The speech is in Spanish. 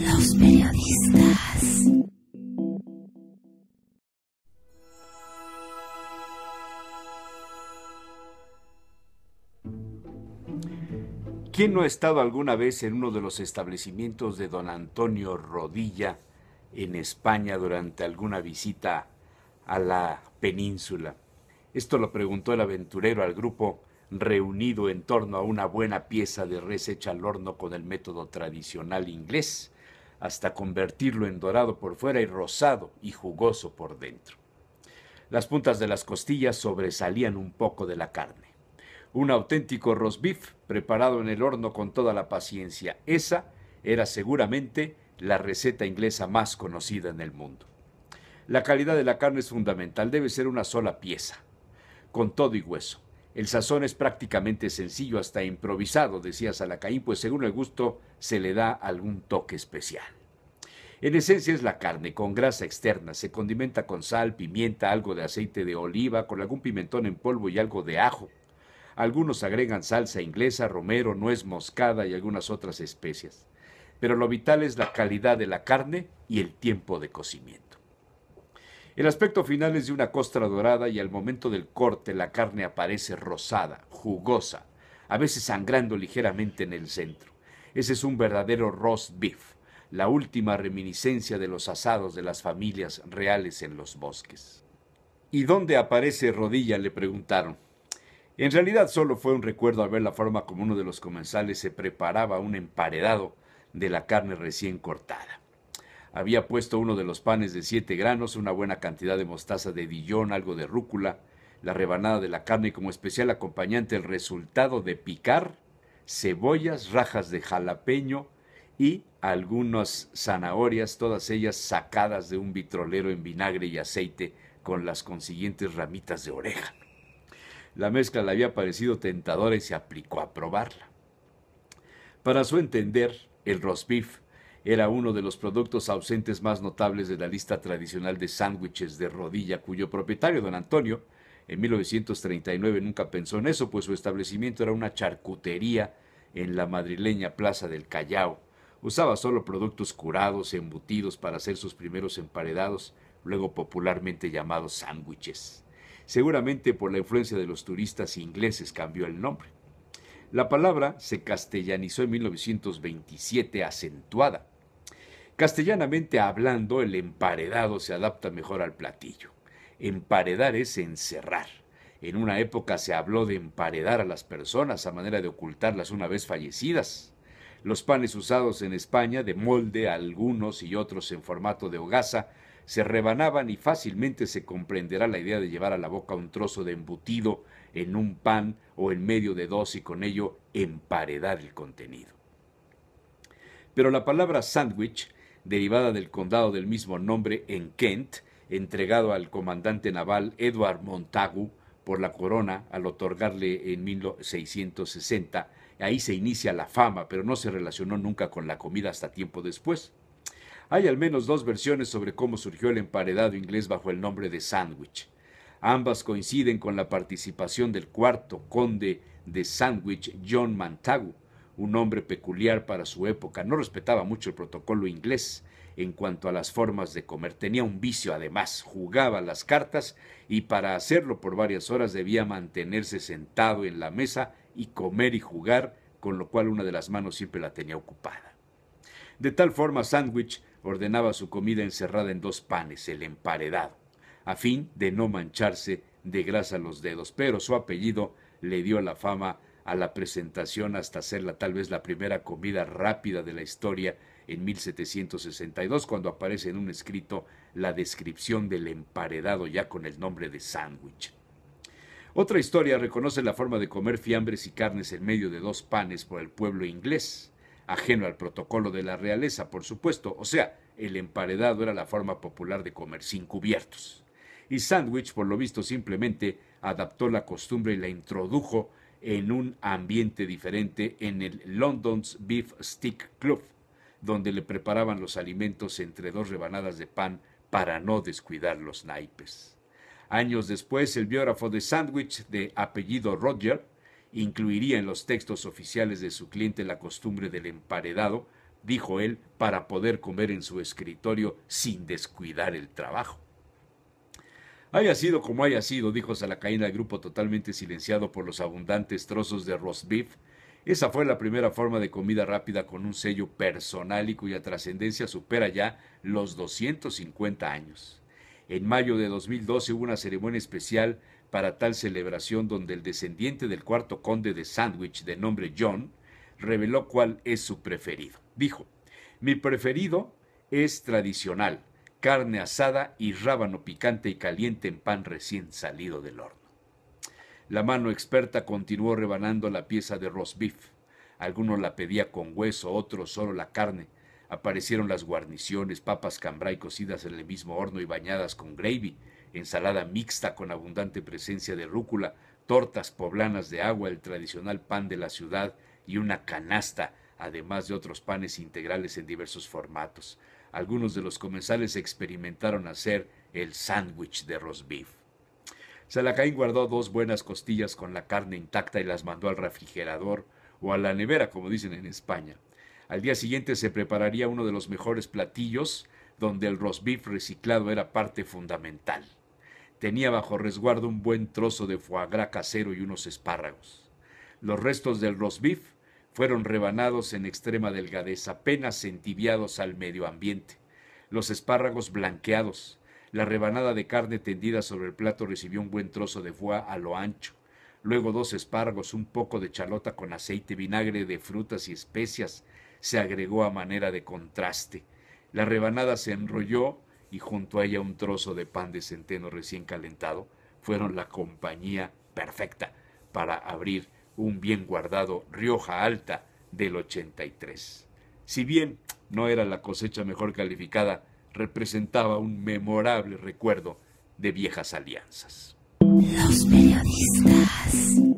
Los periodistas. ¿Quién no ha estado alguna vez en uno de los establecimientos de don Antonio Rodilla en España durante alguna visita a la península? Esto lo preguntó el aventurero al grupo reunido en torno a una buena pieza de res hecha al horno con el método tradicional inglés hasta convertirlo en dorado por fuera y rosado y jugoso por dentro. Las puntas de las costillas sobresalían un poco de la carne. Un auténtico roast beef preparado en el horno con toda la paciencia. Esa era seguramente la receta inglesa más conocida en el mundo. La calidad de la carne es fundamental, debe ser una sola pieza, con todo y hueso. El sazón es prácticamente sencillo, hasta improvisado, decía Salacaín, pues según el gusto se le da algún toque especial. En esencia es la carne, con grasa externa, se condimenta con sal, pimienta, algo de aceite de oliva, con algún pimentón en polvo y algo de ajo. Algunos agregan salsa inglesa, romero, nuez moscada y algunas otras especias. Pero lo vital es la calidad de la carne y el tiempo de cocimiento. El aspecto final es de una costra dorada y al momento del corte la carne aparece rosada, jugosa, a veces sangrando ligeramente en el centro. Ese es un verdadero roast beef, la última reminiscencia de los asados de las familias reales en los bosques. ¿Y dónde aparece rodilla? le preguntaron. En realidad solo fue un recuerdo al ver la forma como uno de los comensales se preparaba un emparedado de la carne recién cortada. Había puesto uno de los panes de siete granos, una buena cantidad de mostaza de dillón, algo de rúcula, la rebanada de la carne como especial acompañante el resultado de picar cebollas, rajas de jalapeño y algunas zanahorias, todas ellas sacadas de un vitrolero en vinagre y aceite con las consiguientes ramitas de oreja. La mezcla le había parecido tentadora y se aplicó a probarla. Para su entender, el roast beef era uno de los productos ausentes más notables de la lista tradicional de sándwiches de rodilla, cuyo propietario, don Antonio, en 1939 nunca pensó en eso, pues su establecimiento era una charcutería en la madrileña Plaza del Callao. Usaba solo productos curados, embutidos para hacer sus primeros emparedados, luego popularmente llamados sándwiches. Seguramente por la influencia de los turistas ingleses cambió el nombre. La palabra se castellanizó en 1927 acentuada Castellanamente hablando, el emparedado se adapta mejor al platillo. Emparedar es encerrar. En una época se habló de emparedar a las personas a manera de ocultarlas una vez fallecidas. Los panes usados en España, de molde algunos y otros en formato de hogaza, se rebanaban y fácilmente se comprenderá la idea de llevar a la boca un trozo de embutido en un pan o en medio de dos y con ello emparedar el contenido. Pero la palabra sándwich derivada del condado del mismo nombre en Kent, entregado al comandante naval Edward Montagu por la corona al otorgarle en 1660. Ahí se inicia la fama, pero no se relacionó nunca con la comida hasta tiempo después. Hay al menos dos versiones sobre cómo surgió el emparedado inglés bajo el nombre de Sandwich. Ambas coinciden con la participación del cuarto conde de Sandwich, John Montagu, un hombre peculiar para su época, no respetaba mucho el protocolo inglés en cuanto a las formas de comer, tenía un vicio además, jugaba las cartas y para hacerlo por varias horas debía mantenerse sentado en la mesa y comer y jugar, con lo cual una de las manos siempre la tenía ocupada. De tal forma, Sandwich ordenaba su comida encerrada en dos panes, el emparedado, a fin de no mancharse de grasa los dedos, pero su apellido le dio la fama a la presentación hasta hacerla tal vez la primera comida rápida de la historia en 1762, cuando aparece en un escrito la descripción del emparedado ya con el nombre de sándwich. Otra historia reconoce la forma de comer fiambres y carnes en medio de dos panes por el pueblo inglés, ajeno al protocolo de la realeza, por supuesto, o sea, el emparedado era la forma popular de comer sin cubiertos. Y sándwich por lo visto, simplemente adaptó la costumbre y la introdujo en un ambiente diferente en el London's Beef Stick Club, donde le preparaban los alimentos entre dos rebanadas de pan para no descuidar los naipes. Años después, el biógrafo de Sandwich, de apellido Roger, incluiría en los textos oficiales de su cliente la costumbre del emparedado, dijo él, para poder comer en su escritorio sin descuidar el trabajo. Haya sido como haya sido, dijo Salacaína, al grupo totalmente silenciado por los abundantes trozos de roast beef. Esa fue la primera forma de comida rápida con un sello personal y cuya trascendencia supera ya los 250 años. En mayo de 2012 hubo una ceremonia especial para tal celebración donde el descendiente del cuarto conde de Sandwich de nombre John reveló cuál es su preferido. Dijo, mi preferido es tradicional, carne asada y rábano picante y caliente en pan recién salido del horno. La mano experta continuó rebanando la pieza de roast beef. Algunos la pedía con hueso, otros solo la carne. Aparecieron las guarniciones, papas cambray cocidas en el mismo horno y bañadas con gravy, ensalada mixta con abundante presencia de rúcula, tortas poblanas de agua, el tradicional pan de la ciudad y una canasta, además de otros panes integrales en diversos formatos algunos de los comensales experimentaron hacer el sándwich de roast beef. Salacaín guardó dos buenas costillas con la carne intacta y las mandó al refrigerador o a la nevera, como dicen en España. Al día siguiente se prepararía uno de los mejores platillos, donde el roast beef reciclado era parte fundamental. Tenía bajo resguardo un buen trozo de foie gras casero y unos espárragos. Los restos del roast beef fueron rebanados en extrema delgadez, apenas entibiados al medio ambiente. Los espárragos blanqueados. La rebanada de carne tendida sobre el plato recibió un buen trozo de foie a lo ancho. Luego dos espárragos, un poco de chalota con aceite, vinagre de frutas y especias se agregó a manera de contraste. La rebanada se enrolló y junto a ella un trozo de pan de centeno recién calentado fueron la compañía perfecta para abrir un bien guardado Rioja Alta del 83. Si bien no era la cosecha mejor calificada, representaba un memorable recuerdo de viejas alianzas. Los